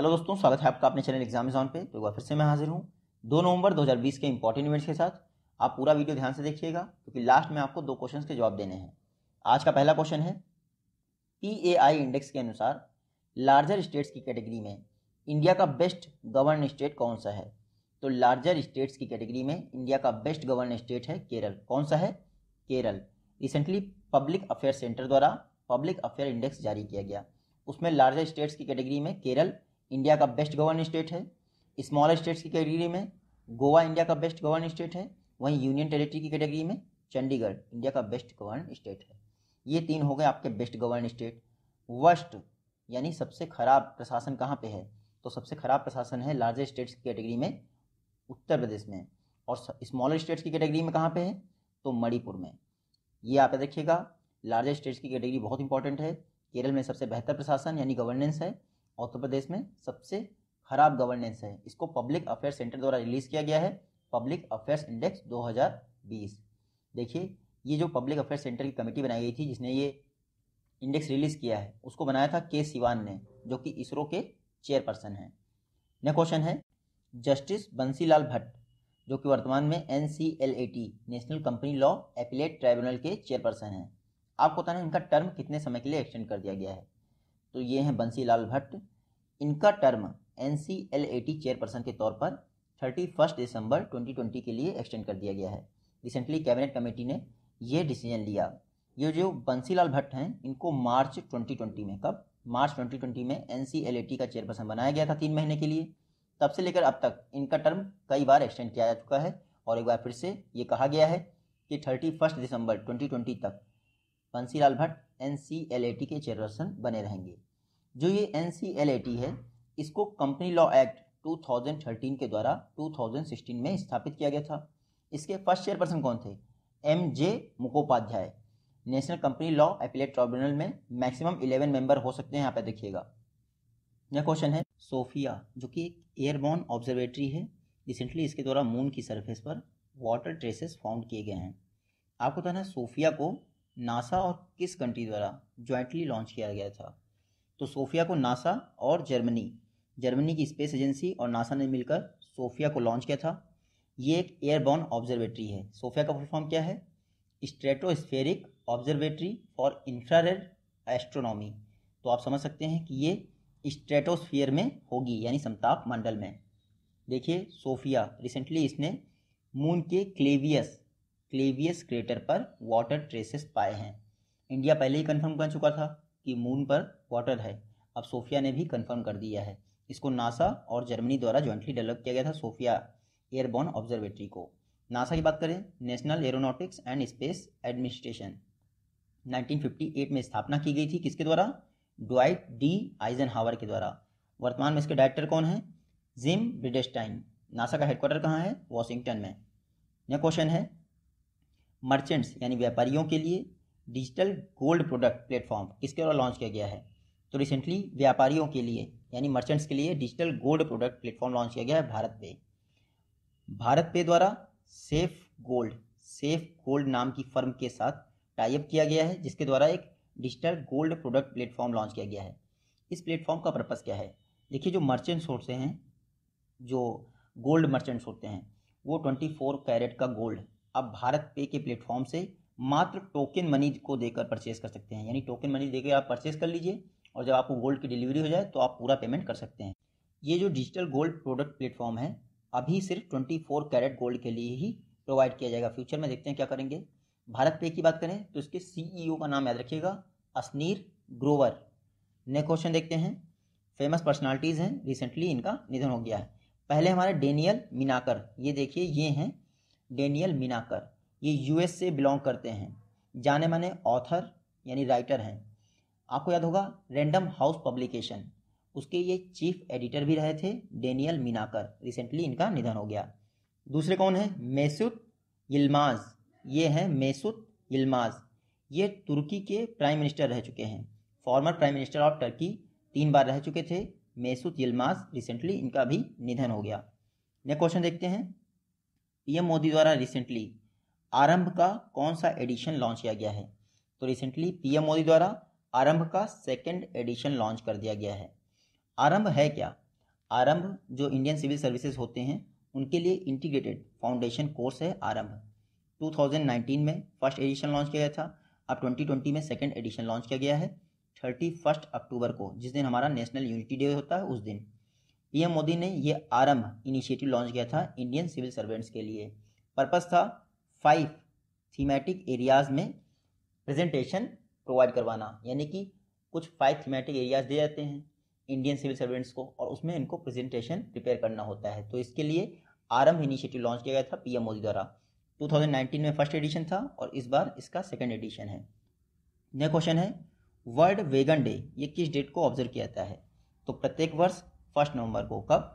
hello दोस्तों स्वागत है आपका अपने चैनल एग्जाम जॉन पे तो एक बार फिर से मैं हाजिर हूँ दो नवंबर 2020 के इंपॉर्टेंट इवेंट्स के साथ आप पूरा वीडियो ध्यान से देखिएगा क्योंकि लास्ट में आपको दो क्वेश्चंस के जवाब देने हैं आज का पहला क्वेश्चन है पी इंडेक्स के अनुसार लार्जर स्टेट्स की कैटेगरी में इंडिया का बेस्ट गवर्न स्टेट कौन सा है तो लार्जर स्टेट्स की कैटेगरी में इंडिया का बेस्ट गवर्न स्टेट है केरल कौन सा है Kerala recently public affair centre द्वारा पब्लिक अफेयर इंडेक्स जारी किया गया उसमें लार्जर स्टेट्स की कैटेगरी में केरल इंडिया का बेस्ट गवर्न स्टेट है स्मॉल स्टेट्स की कैटेगरी में गोवा इंडिया का बेस्ट गवर्न स्टेट है वहीं यूनियन टेरेटरी की कैटेगरी में चंडीगढ़ इंडिया का बेस्ट गवर्न स्टेट है ये तीन हो गए आपके बेस्ट गवर्न स्टेट वर्स्ट यानी सबसे खराब प्रशासन कहाँ पे है तो सबसे खराब प्रशासन है लार्जेस्ट स्टेट्स की कैटेगरी में उत्तर प्रदेश में और स्मॉलर स्टेट्स की कैटेगरी में कहाँ पे है तो मणिपुर में ये आप देखिएगा लार्जेस्ट स्टेट्स की कैटेगरी बहुत इंपॉर्टेंट है केरल में सबसे बेहतर प्रशासन यानी गवर्नेंस है उत्तर प्रदेश में सबसे खराब गवर्नेंस है इसको पब्लिक अफेयर सेंटर द्वारा रिलीज किया गया है पब्लिक अफेयर्स इंडेक्स 2020 देखिए ये जो पब्लिक अफेयर सेंटर की कमेटी बनाई गई थी जिसने ये इंडेक्स रिलीज किया है उसको बनाया था के सिवान ने जो कि इसरो के चेयरपर्सन हैं नेक्स्ट क्वेश्चन है जस्टिस बंसीलाल भट्ट जो कि वर्तमान में an national company law appellate tribunal के चेयरपर्सन हैं आपको बताना इनका टर्म कितने समय के लिए एक्सटेंड कर दिया गया है तो ये हैं बंसीलाल भट्ट इनका term N C L A T chairperson के तौर पर thirty first December twenty twenty के लिए एक्सटेंड कर दिया गया है रिसेंटली कैबिनेट कमेटी ने ये डिसीजन लिया ये जो बंसीलाल भट्ट हैं इनको मार्च ट्वेंटी ट्वेंटी में कब मार्च ट्वेंटी ट्वेंटी में N C L A T का चेयरपर्सन बनाया गया था तीन महीने के लिए तब से लेकर अब तक इनका टर्म कई बार एक्सटेंड किया जा चुका है और एक बार फिर से ये कहा गया है कि thirty first December twenty twenty तक Bansilal Bhatt N C L A T के चेयरपर्सन बने रहेंगे जो ये एन है इसको कंपनी लॉ एक्ट 2013 के द्वारा 2016 में स्थापित किया गया था इसके फर्स्ट चेयरपर्सन कौन थे M J Mukhopadhyay national company law appellate tribunal में मैक्सिमम 11 मेंबर हो सकते हैं यहाँ पे देखिएगा यह क्वेश्चन है सोफिया जो कि एक एयरबॉर्न ऑब्जर्वेटरी है रिसेंटली इसके द्वारा मून की सरफेस पर वाटर ट्रेसेस फाउंड किए गए हैं आपको बताना सोफिया को नासा और किस कंट्री द्वारा ज्वाइंटली लॉन्च किया गया था तो सोफिया को नासा और जर्मनी जर्मनी की स्पेस एजेंसी और नासा ने मिलकर सोफिया को लॉन्च किया था ये एक एयरबॉर्न ऑब्जर्वेटरी है सोफिया का परफॉर्म क्या है stratospheric observatory for infrared astronomy तो आप समझ सकते हैं कि ये स्ट्रेटोस्फीयर में होगी यानी समताप मंडल में देखिए सोफिया रिसेंटली इसने मून के क्लेवियस क्लेवियस क्रेटर पर वाटर ट्रेसेस पाए हैं इंडिया पहले ही कंफर्म कर चुका था कि मून पर वाटर है अब सोफिया ने भी कंफर्म कर दिया है इसको नासा और जर्मनी द्वारा ज्वाइंटली डेवलप किया गया था सोफिया एयरबॉर्न ऑब्जर्वेटरी को नासा की बात करें national aeronautics and space administration 1958 में स्थापना की गई थी किसके द्वारा डुआइट डी आइजन के द्वारा वर्तमान में इसके डायरेक्टर कौन है जिम ब्रिडेस्टाइन नासा का हेडक्वार्टर कहाँ है वॉशिंगटन में यह क्वेश्चन है मर्चेंट्स यानी व्यापारियों के लिए डिजिटल गोल्ड प्रोडक्ट प्लेटफॉर्म किसके द्वारा लॉन्च किया गया है तो रिसेंटली व्यापारियों के लिए यानी मर्चेंट्स के लिए digital gold product platform launch किया गया है भारत पे भारत पे द्वारा सेफ गोल्ड सेफ गोल्ड नाम की फर्म के साथ टाइप किया गया है जिसके द्वारा एक digital gold product platform launch किया गया है इस प्लेटफॉर्म का पर्पज़ क्या है देखिए जो मर्चेंट्स होते हैं जो गोल्ड मर्चेंट्स होते हैं वो ट्वेंटी फोर कैरेट का गोल्ड अब भारत पे के प्लेटफॉर्म से मात्र टोकन मनी को देकर परचेस कर सकते हैं यानी टोकन मनी देकर आप परचेस कर लीजिए और जब आपको गोल्ड की डिलीवरी हो जाए तो आप पूरा पेमेंट कर सकते हैं ये जो डिजिटल गोल्ड प्रोडक्ट प्लेटफॉर्म है अभी सिर्फ ट्वेंटी फोर कैरेट गोल्ड के लिए ही प्रोवाइड किया जाएगा फ्यूचर में देखते हैं क्या करेंगे भारत पे की बात करें तो इसके सीईओ e का नाम याद रखिएगा असनीर ग्रोवर नेक्स्ट क्वेश्चन देखते हैं फेमस पर्सनालिटीज़ हैं रिसेंटली इनका निधन हो गया है पहले हमारे डेनियल मिनाकर ये देखिए ये हैं डेनियल मिनाकर ये यूएस से बिलोंग करते हैं जाने माने ऑथर यानी राइटर हैं आपको याद होगा रैंडम हाउस पब्लिकेशन उसके ये चीफ एडिटर भी रहे थे डेनियल मीनाकर रिसेंटली इनका निधन हो गया दूसरे कौन है मेसुत यमाज ये हैं मेसुत यमाज ये तुर्की के प्राइम मिनिस्टर रह चुके हैं former prime minister of Turkey तीन बार रह चुके थे मेसुत यमाज रिसेंटली इनका भी निधन हो गया नेक्स्ट क्वेश्चन देखते हैं पीएम मोदी द्वारा रिसेंटली आरंभ का कौन सा एडिशन लॉन्च किया गया है तो रिसेंटली पीएम मोदी द्वारा आरंभ का सेकेंड एडिशन लॉन्च कर दिया गया है आरंभ है क्या आरंभ जो इंडियन सिविल सर्विसेज होते हैं उनके लिए इंटीग्रेटेड फाउंडेशन कोर्स है आरंभ 2019 में फर्स्ट एडिशन लॉन्च किया गया था अब 2020 में सेकेंड एडिशन लॉन्च किया गया है थर्टी फर्स्ट अक्टूबर को जिस दिन हमारा नेशनल यूनिटी डे होता है उस दिन पीएम मोदी ने यह आरंभ इनिशिएटिव लॉन्च किया था इंडियन सिविल सर्वेंट्स के लिए पर्पस था फाइव थीमेटिक एरियाज़ में प्रेजेंटेशन प्रोवाइड करवाना यानी कि कुछ फाइव थीमेटिक एरियाज़ दिए जाते हैं इंडियन सिविल सर्वेंट्स को और उसमें इनको प्रेजेंटेशन प्रिपेयर करना होता है तो इसके लिए आरंभ इनिशिएटिव लॉन्च किया गया था पीएम मोदी द्वारा 2019 में फर्स्ट एडिशन था और इस बार इसका सेकेंड एडिशन है नेक्स्ट क्वेश्चन है वर्ल्ड वेगन डे ये किस डेट को ऑब्जर्व किया जाता है तो प्रत्येक वर्ष फर्स्ट नवंबर को कब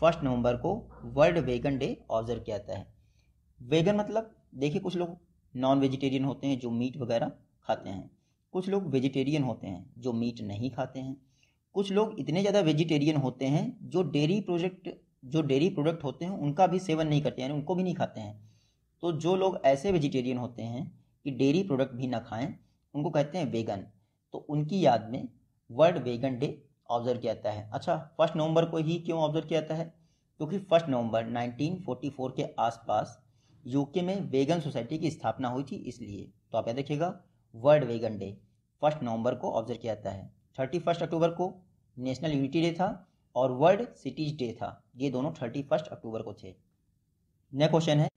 फर्स्ट नवंबर को वर्ल्ड वेगन डे ऑब्जर्व किया जाता है वेगन मतलब देखिए कुछ लोग नॉन वेजिटेरियन होते हैं जो मीट वगैरह खाते हैं कुछ लोग वेजिटेरियन होते हैं जो मीट नहीं खाते हैं कुछ लोग इतने ज़्यादा वेजिटेरियन होते हैं जो डेयरी प्रोजेक्ट जो डेयरी प्रोडक्ट होते हैं उनका भी सेवन नहीं करते हैं यानी उनको भी नहीं खाते हैं तो जो लोग ऐसे वेजिटेरियन होते हैं कि डेयरी प्रोडक्ट भी ना खाएं उनको कहते हैं वेगन तो उनकी याद में वर्ल्ड वेगन डे ऑब्जर्व किया जाता है अच्छा फर्स्ट नवंबर को ही क्यों ऑब्जर्व किया जाता है क्योंकि फर्स्ट नवंबर 1944 के आसपास यूके में वेगन सोसाइटी की स्थापना हुई थी इसलिए तो आप याद रखिएगा world vegan day first November को ऑब्जर्व किया जाता है थर्टी फर्स्ट अक्टूबर को नेशनल यूनिटी डे था और वर्ल्ड सिटीज डे था ये दोनों थर्टी फर्स्ट अक्टूबर को थे नेक्स्ट क्वेश्चन है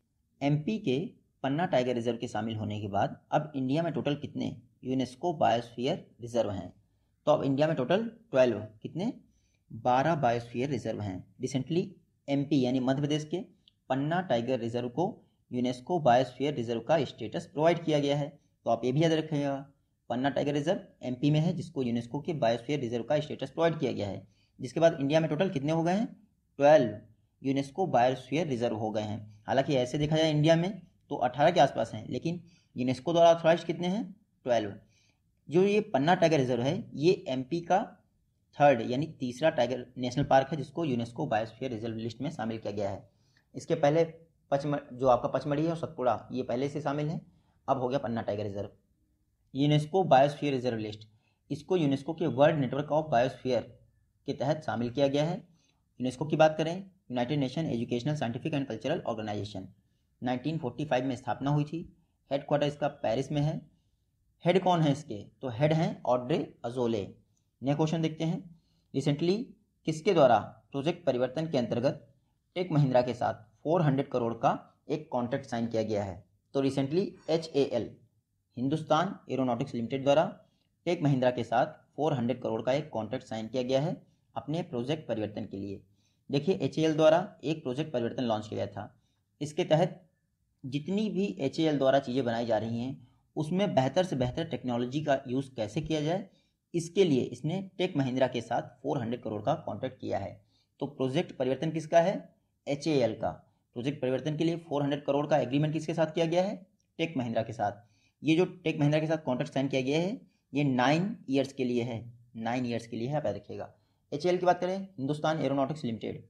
एम के पन्ना टाइगर रिजर्व के शामिल होने के बाद अब इंडिया में टोटल कितने यूनेस्को बायोस्फीयर रिजर्व हैं तो अब इंडिया में टोटल ट्वेल्व कितने बारह बायोस्फीयर रिजर्व हैं रिसेंटली एम यानी मध्य प्रदेश के पन्ना टाइगर रिजर्व को यूनेस्को बायोस्फीयर रिजर्व का स्टेटस प्रोवाइड किया गया है तो आप ये भी याद रखिएगा पन्ना टाइगर रिजर्व एमपी में है जिसको यूनेस्को के बायोस्फीयर रिजर्व का स्टेटस प्रोवाइड किया गया है जिसके बाद इंडिया में टोटल कितने हो गए हैं ट्वेल्व यूनेस्को बायोस्फीयर रिजर्व हो गए हैं हालांकि ऐसे देखा जाए इंडिया में तो अठारह के आसपास हैं लेकिन यूनेस्को द्वारा ऑथोराइज कितने हैं ट्वेल्व जो ये पन्ना टाइगर रिजर्व है ये एम का थर्ड यानी तीसरा टाइगर नेशनल पार्क है जिसको यूनेस्को बायोस्फीयर रिजर्व लिस्ट में शामिल किया गया है इसके पहले पचम जो आपका पचमढ़ी है और सतपुड़ा ये पहले से शामिल है अब हो गया Panna tiger reserve UNESCO biosphere reserve list इसको यूनेस्को के वर्ल्ड नेटवर्क ऑफ बायोस्फीयर के तहत शामिल किया गया है यूनेस्को की बात करें United Nation Educational Scientific and Cultural Organization nineteen में स्थापना हुई थी हेडक्वार्टर इसका पेरिस में है हेड कौन है इसके तो हेड हैं ऑड्रे अजोले नया क्वेश्चन देखते हैं रिसेंटली किसके द्वारा प्रोजेक्ट परिवर्तन के अंतर्गत टेक महिंद्रा के साथ 400 करोड़ का एक कॉन्ट्रैक्ट साइन किया गया है तो recently H Hindustan aeronautics limited द्वारा टेक महिंद्रा के साथ 400 करोड़ का एक कॉन्ट्रैक्ट साइन किया गया है अपने प्रोजेक्ट परिवर्तन के लिए देखिए एच द्वारा एक प्रोजेक्ट परिवर्तन लॉन्च किया गया था इसके तहत जितनी भी एच द्वारा चीज़ें बनाई जा रही हैं उसमें बेहतर से बेहतर टेक्नोलॉजी का यूज़ कैसे किया जाए इसके लिए इसने टेक महिंद्रा के साथ 400 करोड़ का कॉन्ट्रैक्ट किया है तो प्रोजेक्ट परिवर्तन किसका है एच का प्रोजेक्ट परिवर्तन के लिए 400 करोड़ का एग्रीमेंट किसके साथ किया गया है टेक महिंद्रा के साथ ये जो टेक महिंद्रा के साथ कॉन्ट्रैक्ट साइन किया गया है ये नाइन ईयर्स के लिए है नाइन ईयर्स के लिए है आप रखिएगा एच की बात करें हिंदुस्तान एरोनॉटिक्स लिमिटेड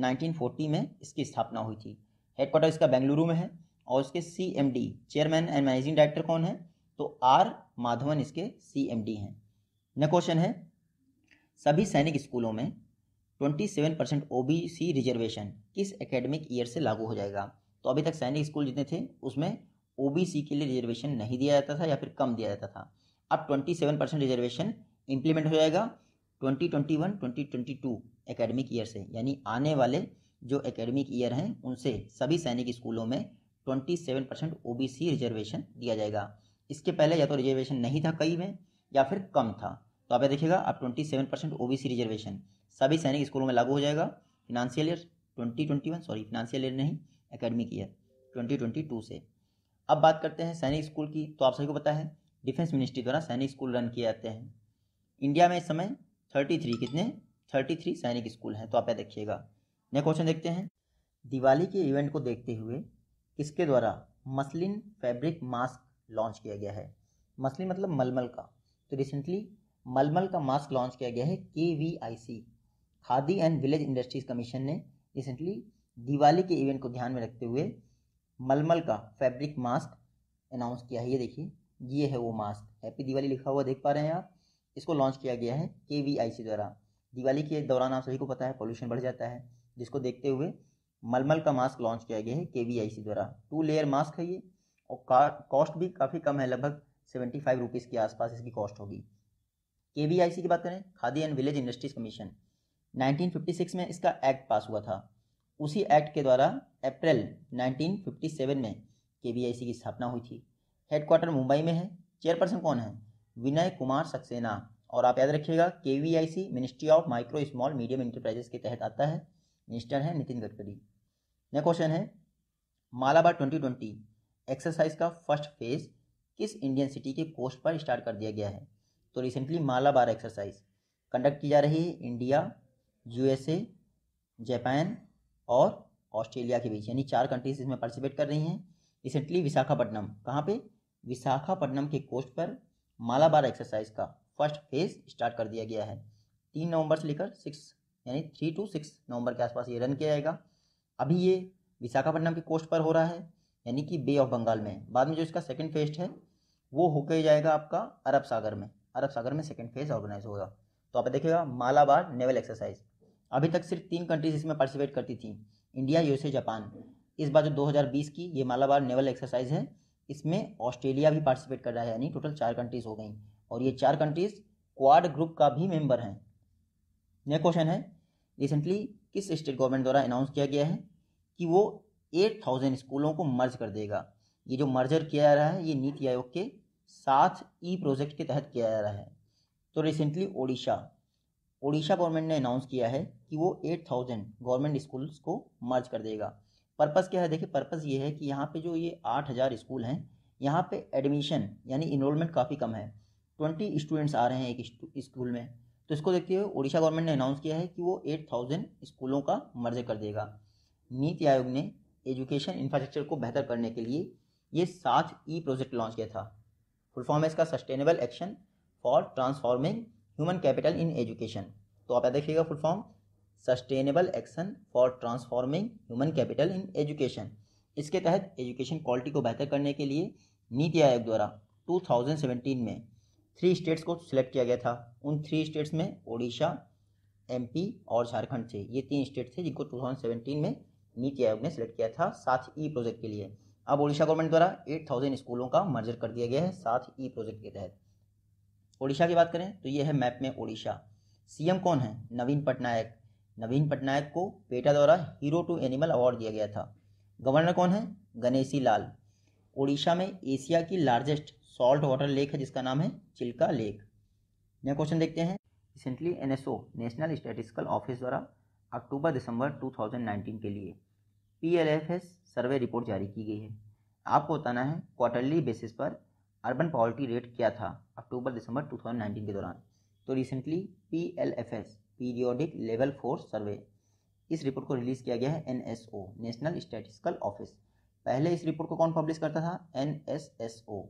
1940 में इसकी स्थापना हुई थी हेडक्वार्टर इसका बेंगलुरु में है और उसके C chairman and managing director कौन है तो आर माधवन इसके सी हैं नेक्स्ट क्वेश्चन है सभी सैनिक स्कूलों में ट्वेंटी सेवन परसेंट ओ रिजर्वेशन किस एकेडमिक ईयर से लागू हो जाएगा तो अभी तक सैनिक स्कूल जितने थे उसमें ओ के लिए रिजर्वेशन नहीं दिया जाता था या फिर कम दिया जाता था अब twenty seven percent reservation implement हो जाएगा twenty twenty twenty two academic year से यानी आने वाले जो एकेडमिक ईयर हैं उनसे सभी सैनिक स्कूलों में ट्वेंटी सेवन परसेंट ओ रिजर्वेशन दिया जाएगा इसके पहले या तो रिजर्वेशन नहीं था कई में या फिर कम था तो आप देखिएगा अब सेवन परसेंट ओ रिजर्वेशन सभी सैनिक स्कूलों में लागू हो जाएगा financial year twenty twenty one sorry financial year नहीं academic year twenty twenty two से अब बात करते हैं सैनिक स्कूल की तो आप सभी को पता है डिफेंस मिनिस्ट्री द्वारा सैनिक स्कूल रन किए जाते हैं इंडिया में इस समय थर्टी थ्री कितने थर्टी थ्री सैनिक स्कूल हैं तो आप यह देखिएगा नेक्स्ट क्वेश्चन देखते हैं दिवाली के इवेंट को देखते हुए किसके द्वारा मसलिन फैब्रिक मास्क लॉन्च किया गया है मसलिन मतलब मलमल का तो रिसेंटली मलमल का मास्क लॉन्च किया गया है K V I C Khadi and village industries commission ने रिसेंटली दिवाली के इवेंट को ध्यान में रखते हुए मलमल का फैब्रिक मास्क अनाउंस किया है ये देखिए ये है वो मास्क हैप्पी दिवाली लिखा हुआ देख पा रहे हैं आप इसको लॉन्च किया गया है के वी आई सी द्वारा दिवाली के दौरान आप सभी को पता है पॉल्यूशन बढ़ जाता है जिसको देखते हुए मलमल का मास्क लॉन्च किया गया है के वी आई सी द्वारा टू लेयर मास्क है ये और कॉस्ट भी काफ़ी कम है लगभग सेवेंटी फाइव रुपीज़ के आसपास इसकी कॉस्ट होगी के वी आई सी की बात करें Khadi and village industries commission 1956 में इसका एक्ट पास हुआ था उसी एक्ट के द्वारा अप्रैल 1957 में के की स्थापना हुई थी हेडक्वार्टर मुंबई में है चेयरपर्सन कौन है विनय कुमार सक्सेना और आप याद रखिएगा के ministry of micro small medium enterprises के तहत आता है मिनिस्टर है नितिन गडकरी नेक्स्ट क्वेश्चन है मालाबार 2020 एक्सरसाइज का फर्स्ट फेज किस इंडियन सिटी के कोस्ट पर स्टार्ट कर दिया गया है तो रिसेंटली मालाबार एक्सरसाइज कंडक्ट की जा रही है इंडिया यूएसए जापान और ऑस्ट्रेलिया के बीच यानी चार कंट्रीज इसमें पार्टिसिपेट कर रही हैं रिसेंटली विशाखापट्टनम कहाँ पे विशाखापट्टनम के कोस्ट पर मालाबार एक्सरसाइज का फर्स्ट फेज स्टार्ट कर दिया गया है तीन नवंबर से लेकर सिक्स यानी थ्री टू सिक्स नवंबर के आसपास ये रन किया जाएगा अभी ये विशाखापट्टनम के कोस्ट पर हो रहा है यानी कि बे ऑफ बंगाल में बाद में जो इसका सेकेंड फेज है वो होकर जाएगा आपका अरब सागर में अरब सागर में सेकेंड फेज ऑर्गेनाइज होगा तो आप देखिएगा मालाबार नेवल एक्सरसाइज अभी तक सिर्फ तीन कंट्रीज इसमें पार्टिसिपेट करती थी इंडिया यूएसए जापान इस बार जो 2020 की ये मालाबार नेवल एक्सरसाइज है इसमें ऑस्ट्रेलिया भी पार्टिसिपेट कर रहा है यानी टोटल चार कंट्रीज हो गई और ये चार कंट्रीज क्वाड ग्रुप का भी मेंबर हैं नेक्स्ट क्वेश्चन है रिसेंटली किस स्टेट गवर्नमेंट द्वारा अनाउंस किया गया है कि वो एट थाउजेंड स्कूलों को मर्ज कर देगा ये जो मर्जर किया जा रहा है ये नीति आयोग के साथ ई प्रोजेक्ट के तहत किया जा रहा है तो रिसेंटली ओडिशा ओडिशा गवर्नमेंट ने अनाउंस किया है कि वो एट थाउजेंड गवर्नमेंट स्कूल्स को मर्ज कर देगा पर्पज़ क्या है देखिए पर्पज़ ये है कि यहाँ पे जो ये आठ हज़ार स्कूल हैं यहाँ पे एडमिशन यानी इनरोलमेंट काफ़ी कम है ट्वेंटी स्टूडेंट्स आ रहे हैं एक स्कूल में तो इसको देखते हुए ओडिशा गवर्नमेंट ने अनाउंस किया है कि वो एट थाउजेंड स्कूलों का मर्ज कर देगा नीति आयोग ने एजुकेशन इंफ्रास्ट्रक्चर को बेहतर करने के लिए ये सात ई प्रोजेक्ट लॉन्च किया था फुल फॉर्म है इसका sustainable action for transforming human capital in education तो आप देखिएगा रखिएगा full form sustainable action for transforming human capital in education इसके तहत एजुकेशन क्वालिटी को बेहतर करने के लिए नीति आयोग द्वारा 2017 में थ्री स्टेट्स को सिलेक्ट किया गया था उन थ्री स्टेट्स में ओडिशा एमपी और झारखंड थे ये तीन स्टेट थे जिनको 2017 में नीति आयोग ने सिलेक्ट किया था साथ ई प्रोजेक्ट e के लिए अब ओडिशा गवर्नमेंट द्वारा 8000 स्कूलों का मर्जर कर दिया गया है साथ ई प्रोजेक्ट e के तहत ओडिशा की बात करें तो ये है मैप में ओडिशा सीएम कौन है नवीन पटनायक नवीन पटनायक को पेटा द्वारा हीरो टू एनिमल अवार्ड दिया गया था गवर्नर कौन है गणेशी लाल ओडिशा में एशिया की लार्जेस्ट सॉल्ट वाटर लेक है जिसका नाम है चिल्का लेक नया क्वेश्चन देखते हैं recently NSO national statistical office द्वारा अक्टूबर दिसंबर 2019 के लिए पी सर्वे रिपोर्ट जारी की गई है आपको बताना है क्वार्टरली बेसिस पर अर्बन पॉवर्टी रेट क्या था अक्टूबर दिसंबर 2019 के दौरान तो recently P L F S periodic level four survey इस रिपोर्ट को रिलीज़ किया गया है N S O national statistical office पहले इस रिपोर्ट को कौन पब्लिश करता था N S S O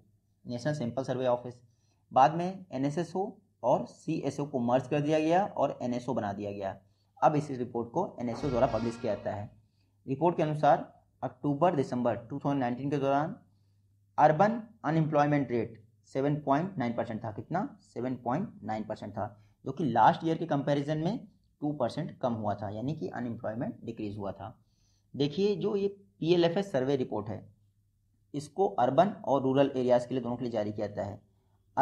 national sample survey office बाद में एन एस एस ओ और सी एस ओ को मर्ज कर दिया गया और एन एस ओ बना दिया गया अब इस रिपोर्ट को एन एस ओ द्वारा पब्लिश किया जाता है रिपोर्ट के अनुसार अक्टूबर दिसंबर 2019 के दौरान अर्बन अनएम्प्लॉयमेंट रेट 7.9 परसेंट था कितना 7.9 परसेंट था जो कि लास्ट ईयर के कंपैरिजन में 2 परसेंट कम हुआ था यानी कि अनएम्प्लॉयमेंट डिक्रीज हुआ था देखिए जो ये पी सर्वे रिपोर्ट है इसको अर्बन और रूरल एरियाज़ के लिए दोनों के लिए जारी किया जाता है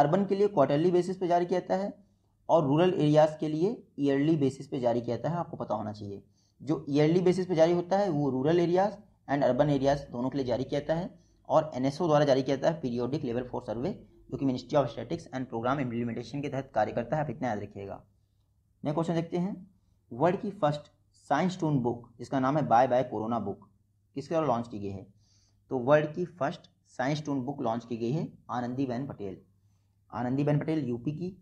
अर्बन के लिए क्वार्टरली बेसिस पे जारी किया जाता है और रूरल एरियाज़ के लिए ईयरली बेसिस पे जारी किया जाता है आपको पता होना चाहिए जो ईयरली बेसिस पे जारी होता है वो rural areas and urban areas दोनों के लिए जारी किया जाता है और एन द्वारा जारी किया जाता है पीरियोडिक लेवल फोर सर्वे जो कि ministry of statics and programme implementation के तहत कार्य करता है आप इतना याद रखिएगा नए क्वेश्चन देखते हैं वर्ल्ड की फर्स्ट साइंस टून बुक जिसका नाम है बाय बाय कोरोना बुक किसके द्वारा लॉन्च की गई है तो वर्ल्ड की first science toon book launch की गई है आनंदीबेन पटेल आनंदीबेन पटेल यूपी की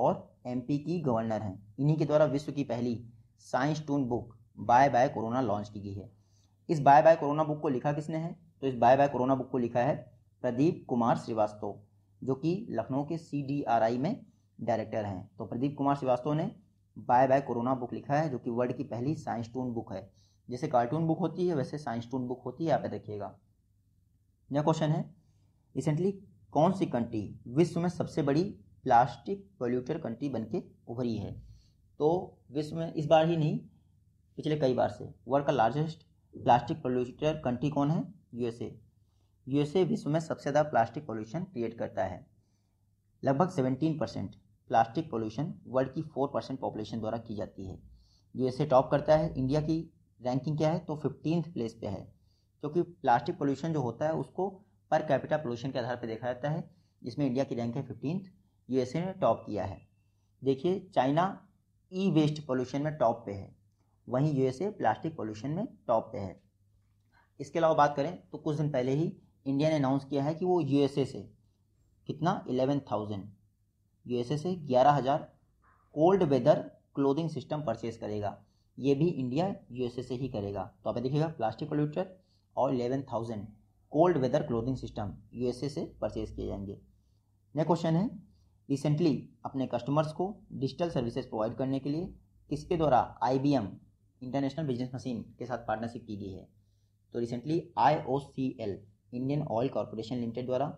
और एमपी की गवर्नर हैं इन्हीं के द्वारा विश्व की पहली science toon book bye bye corona launch की गई है इस बाय बाय कोरोना बुक को लिखा किसने है तो इस बाय बाय कोरोना बुक को लिखा है प्रदीप कुमार श्रीवास्तव जो कि लखनऊ के सी में डायरेक्टर हैं तो प्रदीप कुमार श्रीवास्तव ने बाय बाय कोरोना बुक लिखा है जो कि वर्ल्ड की पहली साइंस टून बुक है जैसे कार्टून बुक होती है वैसे साइंस टून बुक होती है आप देखिएगा यह क्वेश्चन है रिसेंटली कौन सी कंट्री विश्व में सबसे बड़ी प्लास्टिक पोल्यूटर कंट्री बन के उभरी है तो विश्व में इस बार ही नहीं पिछले कई बार से वर्ल्ड का लार्जेस्ट प्लास्टिक पोल्यूटर कंट्री कौन है यूएसए यूएसए विश्व में सबसे ज़्यादा प्लास्टिक पोल्यूशन क्रिएट करता है लगभग 17 परसेंट प्लास्टिक पोल्यूशन वर्ल्ड की 4 परसेंट पॉपुलेशन द्वारा की जाती है यूएसए टॉप करता है इंडिया की रैंकिंग क्या है तो फिफ्टीन प्लेस पे है क्योंकि प्लास्टिक पोल्यूशन जो होता है उसको पर कैपिटा पोल्यूशन के आधार पर देखा जाता है जिसमें इंडिया की रैंक है फिफ्टीन यूएसए ने टॉप किया है देखिए चाइना ई वेस्ट पोल्यूशन में टॉप पे है वहीं यूएसए प्लास्टिक पोल्यूशन में टॉप पे है इसके अलावा बात करें तो कुछ दिन पहले ही इंडिया ने अनाउंस किया है कि वो यूएसए से कितना इलेवन थाउजेंड यूएसए से ग्यारह हज़ार cold weather clothing system purchase करेगा ये भी इंडिया यूएसए से ही करेगा तो आप देखिएगा प्लास्टिक पोल्यूटर और eleven thousand cold weather clothing system USA से परचेज किए जाएंगे नेक्स्ट क्वेश्चन है रिसेंटली अपने कस्टमर्स को डिजिटल सर्विसेज प्रोवाइड करने के लिए किसके द्वारा आई इंटरनेशनल बिजनेस मशीन के साथ पार्टनरशिप की गई है तो recently I Indian oil corporation limited द्वारा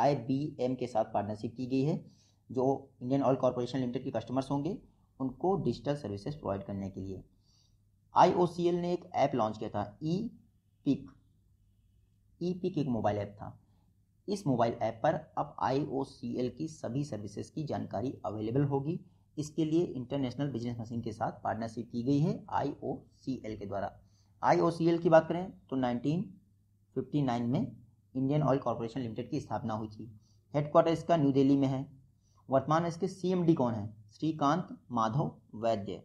आई के साथ पार्टनरशिप की गई है जो इंडियन ऑयल कॉरपोरेशन लिमिटेड के कस्टमर्स होंगे उनको डिजिटल सर्विसेज प्रोवाइड करने के लिए आई ने एक ऐप लॉन्च किया था ई पिक ई पिक एक मोबाइल ऐप था इस मोबाइल ऐप पर अब आई की सभी सर्विसेज की जानकारी अवेलेबल होगी इसके लिए इंटरनेशनल बिजनेस मशीन के साथ पार्टनरशिप की गई है आई के द्वारा आई की बात करें तो 1959 में इंडियन ऑयल कॉरपोरेशन लिमिटेड की स्थापना हुई थी हेडक्वार्टर इसका न्यू दिल्ली में है वर्तमान इसके सीएमडी कौन है श्रीकांत माधव वैद्य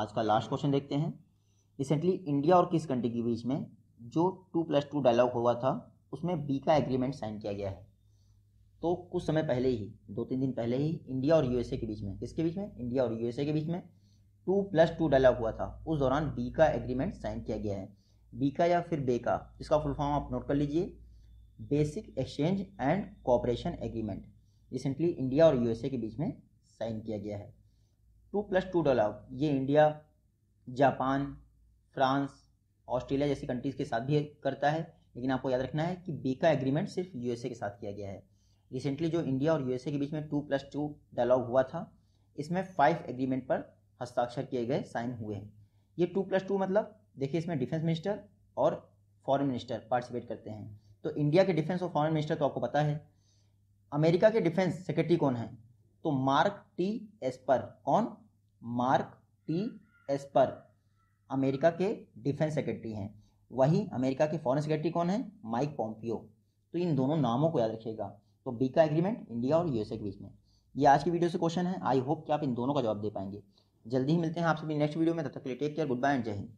आज का लास्ट क्वेश्चन देखते हैं रिसेंटली इंडिया और किस कंट्री के बीच में जो टू प्लस टू डायलॉग हुआ था उसमें बी का एग्रीमेंट साइन किया गया है तो कुछ समय पहले ही दो तीन दिन पहले ही इंडिया और यूएसए के बीच में किसके बीच में इंडिया और यूएसए के बीच में टू प्लस टू डाला हुआ था उस दौरान बी का एग्रीमेंट साइन किया गया है बी का या फिर बे का इसका फुल फॉर्म आप नोट कर लीजिए basic exchange and cooperation agreement recently India और यूएसए के बीच में साइन किया गया है टू प्लस टू डॉलर ये इंडिया जापान फ्रांस ऑस्ट्रेलिया जैसी कंट्रीज़ के साथ भी करता है लेकिन आपको याद रखना है कि बी का एग्रीमेंट सिर्फ यूएसए के साथ किया गया है रिसेंटली जो इंडिया और यूएसए के बीच में टू प्लस टू डायलॉग हुआ था इसमें फाइव एग्रीमेंट पर हस्ताक्षर किए गए साइन हुए हैं ये टू प्लस टू मतलब देखिए इसमें डिफेंस मिनिस्टर और फॉरेन मिनिस्टर पार्टिसिपेट करते हैं तो इंडिया के डिफेंस और फॉरेन मिनिस्टर तो आपको पता है अमेरिका के डिफेंस सेक्रेटरी कौन है तो मार्क टी एस्पर कौन मार्क टी एस्पर अमेरिका के डिफेंस सेक्रेटरी हैं वही अमेरिका के फॉरेन सेक्रेटरी कौन है माइक पोम्पियो तो इन दोनों नामों को याद रखिएगा तो बी का एग्रीमेंट इंडिया और यूएसए के बीच में ये आज की वीडियो से क्वेश्चन है आई होप कि आप इन दोनों का जवाब दे पाएंगे जल्दी ही मिलते हैं आप सभी नेक्स्ट वीडियो में तब तक के लिए take care good bye and Jai Hind